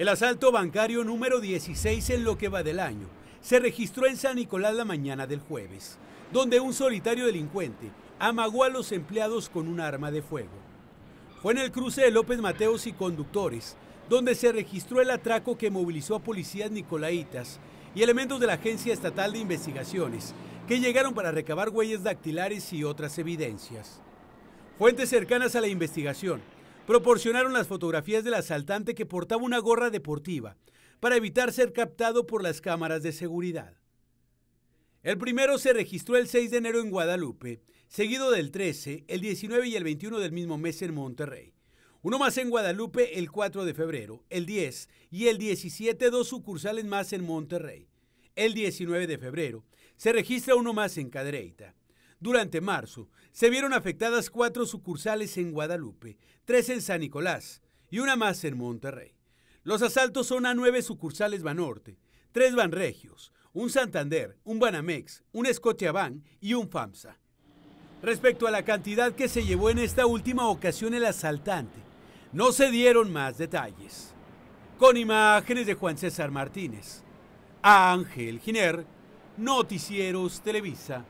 El asalto bancario número 16 en lo que va del año se registró en San Nicolás la mañana del jueves, donde un solitario delincuente amagó a los empleados con un arma de fuego. Fue en el cruce de López Mateos y conductores donde se registró el atraco que movilizó a policías nicolaitas y elementos de la Agencia Estatal de Investigaciones, que llegaron para recabar huellas dactilares y otras evidencias. Fuentes cercanas a la investigación proporcionaron las fotografías del asaltante que portaba una gorra deportiva para evitar ser captado por las cámaras de seguridad. El primero se registró el 6 de enero en Guadalupe, seguido del 13, el 19 y el 21 del mismo mes en Monterrey. Uno más en Guadalupe el 4 de febrero, el 10 y el 17 dos sucursales más en Monterrey. El 19 de febrero se registra uno más en Cadereyta. Durante marzo, se vieron afectadas cuatro sucursales en Guadalupe, tres en San Nicolás y una más en Monterrey. Los asaltos son a nueve sucursales Banorte, tres Banregios, un Santander, un Banamex, un Scotiabank y un FAMSA. Respecto a la cantidad que se llevó en esta última ocasión el asaltante, no se dieron más detalles. Con imágenes de Juan César Martínez, Ángel Giner, Noticieros Televisa.